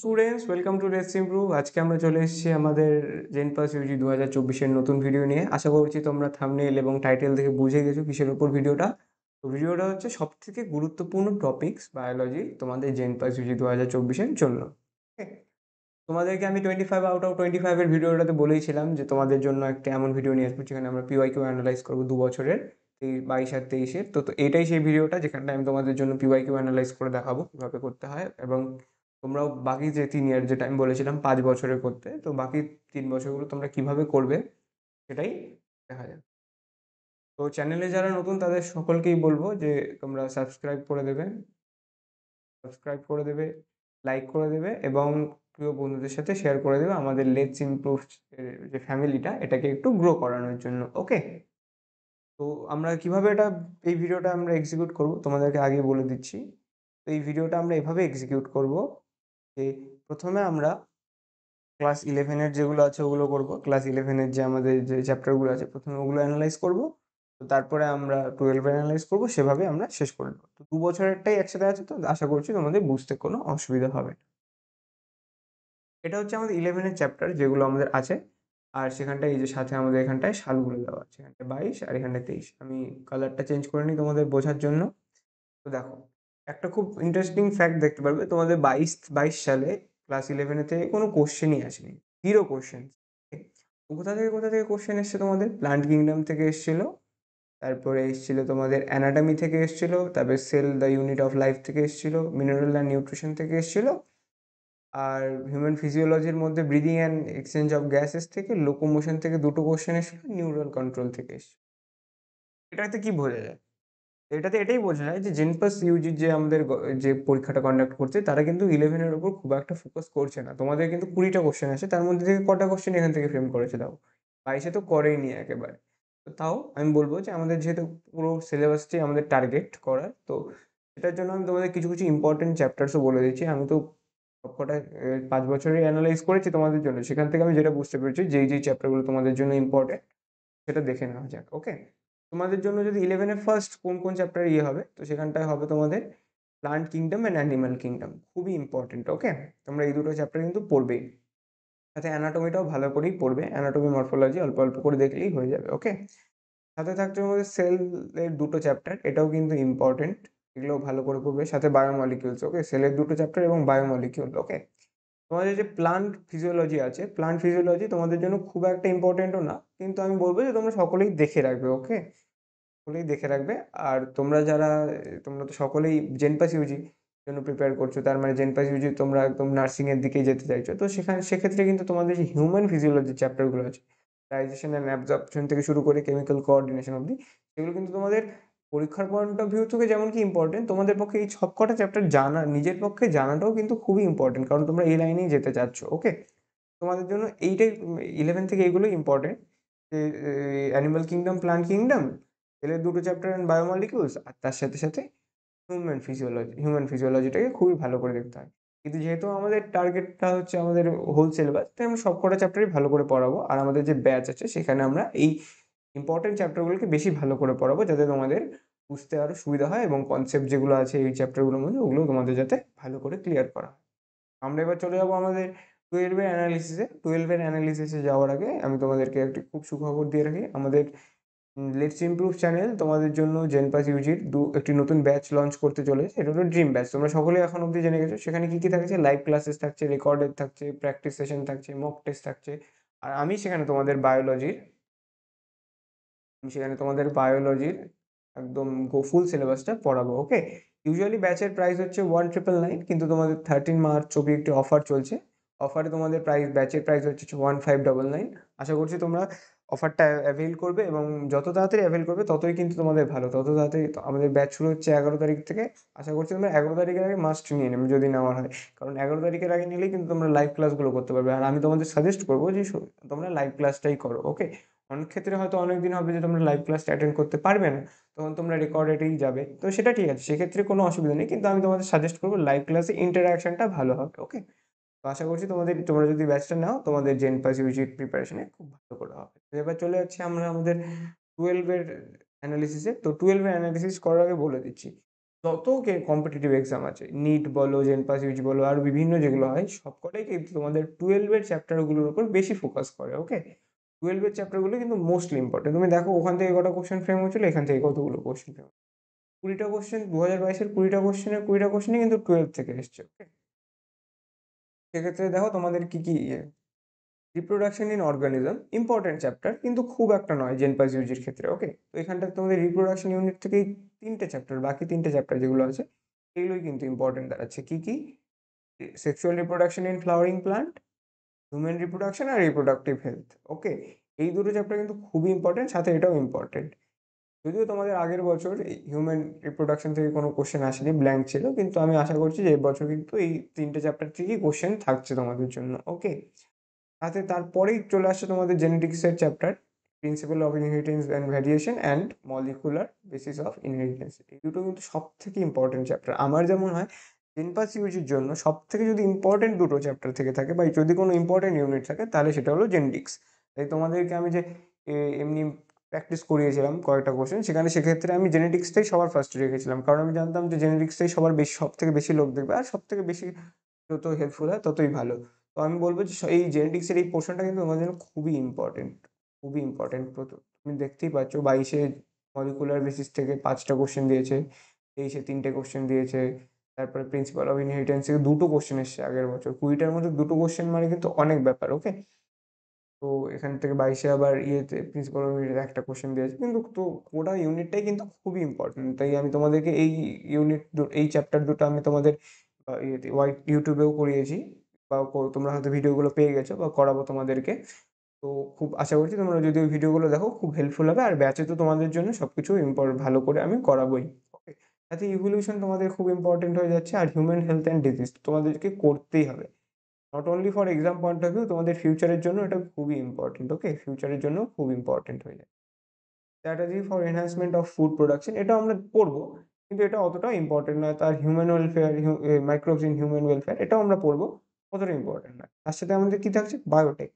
students welcome to race improve আজকে আমরা চলে এসেছি আমাদের জেনপাস ইউজি দু হাজার চব্বিশের নতুন ভিডিও নিয়ে আশা করছি তোমরা থামনেল এবং টাইটেল দেখে বুঝে গেছো কিসের উপর ভিডিওটা তো ভিডিওটা হচ্ছে সব থেকে গুরুত্বপূর্ণ টপিক্স বায়োলজি তোমাদের জেনপাস ইউজি দু হাজার চব্বিশের জন্য তোমাদেরকে আমি twenty five out of twenty ফাইভের ভিডিওটাতে বলেইছিলাম যে তোমাদের জন্য একটা এমন ভিডিও নিয়ে আসবো যেখানে আমরা কিউ অ্যানালাইজ করবো দু বছরের বাইশ আর তেইশের তো তো এটাই সেই ভিডিওটা যেখানটা আমি তোমাদের জন্য কিউ অ্যানালাইজ করে দেখাবো কীভাবে করতে হয় এবং তোমরাও বাকি যে তিন ইয়ার যেটা আমি বলেছিলাম পাঁচ বছরে করতে তো বাকি তিন বছরগুলো তোমরা কিভাবে করবে সেটাই দেখা যাবে তো চ্যানেলে যারা নতুন তাদের সকলকেই বলবো যে তোমরা সাবস্ক্রাইব করে দেবে সাবস্ক্রাইব করে দেবে লাইক করে দেবে এবং প্রিয় বন্ধুদের সাথে শেয়ার করে দেবে আমাদের লেটস ইমপ্রুভ যে ফ্যামিলিটা এটাকে একটু গ্রো করানোর জন্য ওকে তো আমরা কিভাবে এটা এই ভিডিওটা আমরা এক্সিকিউট করব তোমাদেরকে আগে বলে দিচ্ছি তো এই ভিডিওটা আমরা এভাবে এক্সিকিউট করব যে প্রথমে আমরা ক্লাস ইলেভেনের যেগুলো আছে ওগুলো করব ক্লাস ইলেভেনের যে আমাদের যে চ্যাপ্টারগুলো আছে প্রথমে ওগুলো অ্যানালাইজ করব তো তারপরে আমরা টুয়েলভে অ্যানালাইজ করব সেভাবে আমরা শেষ করে নেব তো দু বছরেরটাই একসাথে আছে তো আশা করছি তোমাদের বুঝতে কোনো অসুবিধা হবে না এটা হচ্ছে আমাদের ইলেভেনের চ্যাপ্টার যেগুলো আমাদের আছে আর সেখানটায় এই যে সাথে আমাদের এখানটায় সালগুলো দেওয়া আছে এখানটায় বাইশ আর এখানটায় তেইশ আমি কালারটা চেঞ্জ করে নিই তোমাদের বোঝার জন্য তো দেখো একটা খুব ইন্টারেস্টিং ফ্যাক্ট দেখতে পারবে তোমাদের বাইশ বাইশ সালে ক্লাস ইলেভেনে থেকে কোনো কোশ্চেনই আসেনি জিরো কোশ্চেন কোথা থেকে কোথা থেকে কোশ্চেন এসছে তোমাদের প্লান্ট কিংডম থেকে এসছিল তারপরে এসছিল তোমাদের অ্যানাটামি থেকে এসেছিলো তারপরে cell the unit of life থেকে এসেছিলো মিনারেল অ্যান্ড নিউট্রিশন থেকে এসেছিলো আর হিউম্যান ফিজিওলজির মধ্যে breathing and exchange of gases থেকে লোকোমোশন থেকে দুটো কোশ্চেন এসেছিলো নিউরাল কন্ট্রোল থেকে এসেছিলো এটাতে কি বোঝা যায় এটাতে এটাই বোঝা যায় যে জেনপাস ইউজি যে আমাদের যে পরীক্ষাটা কন্ডাক্ট করছে তারা কিন্তু ইলেভেনের উপর খুব একটা ফোকাস করছে না তোমাদের কিন্তু কুড়িটা কোশ্চেন আছে তার মধ্যে থেকে কটা কোশ্চেন এখান থেকে ফ্রেম করেছে তাও বাইশে তো করেই নি একেবারে তো তাও আমি বলবো যে আমাদের যেহেতু পুরো সিলেবাসটি আমাদের টার্গেট করার তো সেটার জন্য আমি তোমাদের কিছু কিছু ইম্পর্টেন্ট চ্যাপ্টার্সও বলে দিচ্ছি আমি তো সবকটা পাঁচ বছরে অ্যানালাইজ করেছি তোমাদের জন্য সেখান থেকে আমি যেটা বুঝতে পেরেছি যেই যেই চ্যাপ্টারগুলো তোমাদের জন্য ইম্পর্টেন্ট সেটা দেখে নেওয়া যাক ওকে তোমাদের জন্য যদি ইলেভেনের ফার্স্ট কোন কোন চ্যাপ্টার ইয়ে হবে তো সেখানটায় হবে তোমাদের plant kingdom and animal kingdom খুবই ইম্পর্টেন্ট ওকে তোমরা এই দুটো চ্যাপ্টার কিন্তু পড়বেই সাথে অ্যানাটমিটাও ভালো করেই পড়বে অ্যানাটমি মরফোলজি অল্প অল্প করে দেখলেই হয়ে যাবে ওকে সাথে থাকছে তোমাদের সেলের দুটো চ্যাপ্টার এটাও কিন্তু ইম্পর্টেন্ট এগুলোও ভালো করে পড়বে সাথে বায়োমলিকিউলস ওকে সেলের দুটো চ্যাপ্টার এবং বায়োমলিকিউল ওকে তোমাদের যে প্লান্ট ফিজিওলজি আছে প্লান্ট ফিজিওলজি তোমাদের জন্য খুব একটা ইম্পর্টেন্টও না কিন্তু আমি বলবো যে তোমরা সকলেই দেখে রাখবে ওকে সকলেই দেখে রাখবে আর তোমরা যারা তোমরা তো সকলেই জেনপাস ইউজি জন্য প্রিপেয়ার করছো তার মানে জেনপাস ইউজি তোমরা একদম নার্সিংয়ের দিকে যেতে চাইছো তো সেখানে সেক্ষেত্রে কিন্তু তোমাদের যে হিউম্যান ফিজিওলজির চ্যাপ্টারগুলো আছে ডাইজেশন অ্যান্ড অ্যাবজর্পশন থেকে শুরু করে কেমিক্যাল কোঅর্ডিনেশন অবধি সেগুলো কিন্তু তোমাদের পরীক্ষার পয়েন্ট অফ ভিউ থেকে যেমন কি ইম্পর্টেন্ট তোমাদের পক্ষে এই সব কটা চ্যাপ্টার জানা নিজের পক্ষে জানাটাও কিন্তু খুবই ইম্পর্টেন্ট কারণ তোমরা এই লাইনেই যেতে চাচ্ছ ওকে তোমাদের জন্য এইটাই ইলেভেন থেকে এইগুলো ইম্পর্টেন্ট যে অ্যানিমাল কিংডম প্লান্ট কিংডম এলের দুটো চ্যাপ্টার অ্যান্ড বায়োমলিকিউলস আর তার সাথে সাথে হিউম্যান ফিজিওলজি হিউম্যান ফিজিওলজিটাকে খুবই ভালো করে দেখতে হয় কিন্তু যেহেতু আমাদের টার্গেটটা হচ্ছে আমাদের হোল সিলেবাস তাই আমরা সব কটা চ্যাপ্টারই ভালো করে পড়াবো আর আমাদের যে ব্যাচ আছে সেখানে আমরা এই ইম্পর্টেন্ট চ্যাপ্টারগুলোকে বেশি ভালো করে পড়াবো যাতে তোমাদের বুঝতে আরও সুবিধা হয় এবং কনসেপ্ট যেগুলো আছে এই চ্যাপ্টারগুলোর মধ্যে ওগুলো তোমাদের যাতে ভালো করে ক্লিয়ার করা আমরা এবার চলে যাবো আমাদের টুয়েলভের অ্যানালিসিসে টুয়েলভের অ্যানালিসিসে যাওয়ার আগে আমি তোমাদেরকে একটি খুব সুখবর দিয়ে রাখি আমাদের লেটস ইমপ্রুভ চ্যানেল তোমাদের জন্য জেনপাস ইউজির দু একটি নতুন ব্যাচ লঞ্চ করতে চলেছে এটা হলো ড্রিম ব্যাচ তোমরা সকলে এখন অবধি জেনে গেছো সেখানে কী কী থাকছে লাইভ ক্লাসেস থাকছে রেকর্ডেড থাকছে প্র্যাকটিস সেশন থাকছে মক টেস্ট থাকছে আর আমি সেখানে তোমাদের বায়োলজির সেখানে তোমাদের বায়োলজির একদম ফুল সিলেবাসটা পড়াবো ওকে ইউজুয়ালি ব্যাচের প্রাইস হচ্ছে ওয়ান ট্রিপল নাইন কিন্তু তোমাদের থার্টিন মার্চ অবধি একটি অফার চলছে অফারে তোমাদের প্রাইস ব্যাচের প্রাইস হচ্ছে ওয়ান ফাইভ ডবল নাইন আশা করছি তোমরা অফারটা অ্যাভেল করবে এবং যত তাড়াতাড়ি অ্যাভেল করবে ততই কিন্তু তোমাদের ভালো তত তাড়াতাড়ি আমাদের ব্যাচ শুরু হচ্ছে এগারো তারিখ থেকে আশা করছি তোমরা এগারো তারিখের আগে মাস্ট নিয়ে নেবে যদি নেওয়ার হয় কারণ এগারো তারিখের আগে নিলেই কিন্তু তোমরা লাইভ ক্লাসগুলো করতে পারবে আর আমি তোমাদের সাজেস্ট করবো যে তোমরা লাইভ ক্লাসটাই করো ওকে অনেক ক্ষেত্রে হয়তো অনেক দিন হবে যে তোমরা লাইভ ক্লাসটা অ্যাটেন্ড করতে পারবে না তখন তোমরা রেকর্ডেডেই যাবে তো সেটা ঠিক আছে সেক্ষেত্রে কোনো অসুবিধা নেই কিন্তু আমি তোমাদের সাজেস্ট করবো লাইভ ক্লাসে ইন্টারাকশনটা ভালো হবে ওকে তো আশা করছি তোমাদের তোমরা যদি ব্যাচটা নাও তোমাদের জেন পাস ইউজিট প্রিপারেশনে খুব ভালো করে হবে তো এবার চলে যাচ্ছি আমরা আমাদের টুয়েলভের অ্যানালিসিসে তো টুয়েলভের অ্যানালিসিস করার আগে বলে দিচ্ছি যত কম্পিটিটিভ এক্সাম আছে নিট বলো জেন পাস ইউজ বলো আর বিভিন্ন যেগুলো হয় সবকটাই কিন্তু তোমাদের টুয়েলভের চ্যাপ্টারগুলোর উপর বেশি ফোকাস করে ওকে টুয়েলভের চ্যাপ্টারগুলো কিন্তু মোস্টলি ইম্পর্টেন্ট তুমি দেখো ওখান থেকে কটা কোশ্চেন ফ্রেম হয়েছিল এখান থেকে কতগুলো কোশ্চেন ফ্রেম কুড়িটা কোশ্চেন দু হাজার বাইশের কুড়িটা কোশ্চেনের কুড়িটা কোশ্চেনই কিন্তু টুয়েলভ থেকে এসছে ওকে সেক্ষেত্রে দেখো তোমাদের কী কী ইয়ে reproduction in organism important chapter কিন্তু খুব একটা নয় জেনপাস ইউজির ক্ষেত্রে ওকে তো এখানটা তোমাদের রিপ্রোডাকশন ইউনিট থেকে তিনটে চ্যাপ্টার বাকি তিনটে চ্যাপ্টার যেগুলো আছে এগুলোই কিন্তু ইম্পর্টেন্ট দাঁড়াচ্ছে কী কী sexual reproduction in flowering plant human reproduction আর রিপ্রোডাক্টিভ হেলথ ওকে এই দুটো চ্যাপ্টার কিন্তু খুবই ইম্পর্টেন্ট সাথে এটাও ইম্পর্টেন্ট যদিও তোমাদের আগের বছর হিউম্যান রিপ্রোডাকশন থেকে কোনো কোশ্চেন আসেনি ব্ল্যাঙ্ক ছিল কিন্তু আমি আশা করছি যে এবছর কিন্তু এই তিনটে চ্যাপ্টার থেকেই কোশ্চেন থাকছে তোমাদের জন্য ওকে সাথে তারপরেই চলে আসছে তোমাদের জেনেটিক্সের chapter principle of inheritance and variation and molecular basis of inheritance এই দুটো কিন্তু সব থেকে ইম্পর্টেন্ট চ্যাপ্টার আমার যেমন হয় জিনপাস ইউজির জন্য সব থেকে যদি ইম্পর্টেন্ট দুটো চ্যাপ্টার থেকে থাকে বা যদি কোনো ইম্পর্টেন্ট ইউনিট থাকে তাহলে সেটা হলো জেনেটিক্স তাই তোমাদেরকে আমি যে এমনি প্র্যাকটিস করিয়েছিলাম কয়েকটা কোশ্চেন সেখানে সেক্ষেত্রে আমি জেনেটিক্সটাই সবার ফার্স্টে রেখেছিলাম কারণ আমি জানতাম যে জেনেটিক্সটাই সবার বেশি সব থেকে বেশি লোক দেখবে আর সব থেকে বেশি যত হেল্পফুল হয় ততই ভালো তো আমি বলবো যে এই জেনেটিক্সের এই পোর্শনটা কিন্তু তোমাদের জন্য খুবই ইম্পর্টেন্ট খুবই ইম্পর্টেন্ট তুমি দেখতেই পাচ্ছ বাইশে মলিকুলার বেসিস থেকে পাঁচটা কোশ্চেন দিয়েছে তেইশে তিনটে কোশ্চেন দিয়েছে তারপরে প্রিন্সিপাল অফ ইনহেরিটেন্স থেকে দুটো কোশ্চেন এসছে আগের বছর কুড়িটার মধ্যে দুটো কোশ্চেন মানে কিন্তু অনেক ব্যাপার ওকে তো এখান থেকে বাইশে আবার ইয়েতে প্রিন্সিপাল অফ ইনহেরিটেন্স একটা কোশ্চেন দিয়েছে কিন্তু তো ওটা ইউনিটটাই কিন্তু খুবই ইম্পর্টেন্ট তাই আমি তোমাদেরকে এই ইউনিট এই চ্যাপ্টার দুটো আমি তোমাদের ইয়েতে হোয়াইট ইউটিউবেও করিয়েছি বা তোমরা হয়তো ভিডিওগুলো পেয়ে গেছো বা করাবো তোমাদেরকে তো খুব আশা করছি তোমরা যদি ওই ভিডিওগুলো দেখো খুব হেল্পফুল হবে আর ব্যাচে তো তোমাদের জন্য সব কিছু ইম্পর্ট ভালো করে আমি করাবোই তাতে ইভলিউশন তোমাদের খুব ইম্পর্টেন্ট হয়ে যাচ্ছে আর হিউম্যান হেলথ অ্যান্ড ডিজিজ তোমাদেরকে করতেই হবে not only for exam point of view তোমাদের ফিউচারের জন্য এটা খুবই ইম্পর্টেন্ট ওকে ফিউচারের জন্য খুব ইম্পর্টেন্ট হয়ে যায় strategy for enhancement of food production এটা আমরা পড়বো কিন্তু এটা অতটা ইম্পর্টেন্ট নয় তার human welfare microbes in human welfare এটাও আমরা পড়বো অতটা ইম্পর্টেন্ট নয় তার সাথে আমাদের কী থাকছে বায়োটেক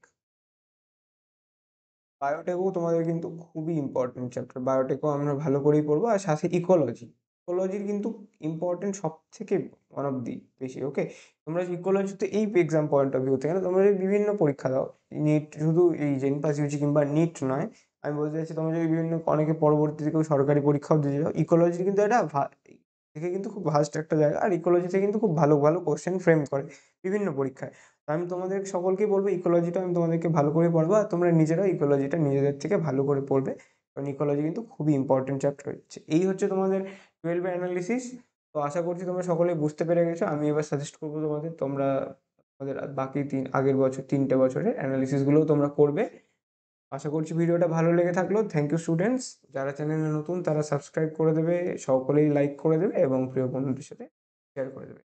বায়োটেকও তোমাদের কিন্তু খুবই ইম্পর্টেন্ট চ্যাপ্টার বায়োটেকও আমরা ভালো করেই পড়বো আর সাথে ইকোলজি ইকোলজির কিন্তু ইম্পর্টেন্ট সব থেকে ওয়ান অফ দি বেশি ওকে তোমরা ইকোলজিতে এই এক্সাম পয়েন্ট অফ ভিউ থেকে তোমরা বিভিন্ন পরীক্ষা দাও নিট শুধু এই জেন পাস ইউজি কিংবা নিট নয় আমি বলতে চাইছি তোমরা যদি বিভিন্ন অনেকে পরবর্তী কেউ সরকারি পরীক্ষাও দিতে যাও ইকোলজির কিন্তু একটা থেকে কিন্তু খুব ভাস্ট একটা জায়গা আর ইকোলজিতে কিন্তু খুব ভালো ভালো কোশ্চেন ফ্রেম করে বিভিন্ন পরীক্ষায় আমি তোমাদের সকলকেই বলবো ইকোলজিটা আমি তোমাদেরকে ভালো করে পড়বো আর তোমরা নিজেরাও ইকোলজিটা নিজেদের থেকে ভালো করে পড়বে কারণ ইকোলজি কিন্তু খুবই ইম্পর্টেন্ট চ্যাপ্টার হচ্ছে এই হচ্ছে তোমাদের টুয়েলভের অ্যানালিসিস তো আশা করছি তোমরা সকলে বুঝতে পেরে গেছো আমি এবার সাজেস্ট করবো তোমাদের তোমরা তোমাদের বাকি তিন আগের বছর তিনটে বছরের অ্যানালিসিসগুলোও তোমরা করবে আশা করছি ভিডিওটা ভালো লেগে থাকলো থ্যাংক ইউ স্টুডেন্টস যারা চ্যানেলে নতুন তারা সাবস্ক্রাইব করে দেবে সকলেই লাইক করে দেবে এবং প্রিয় বন্ধুদের সাথে শেয়ার করে দেবে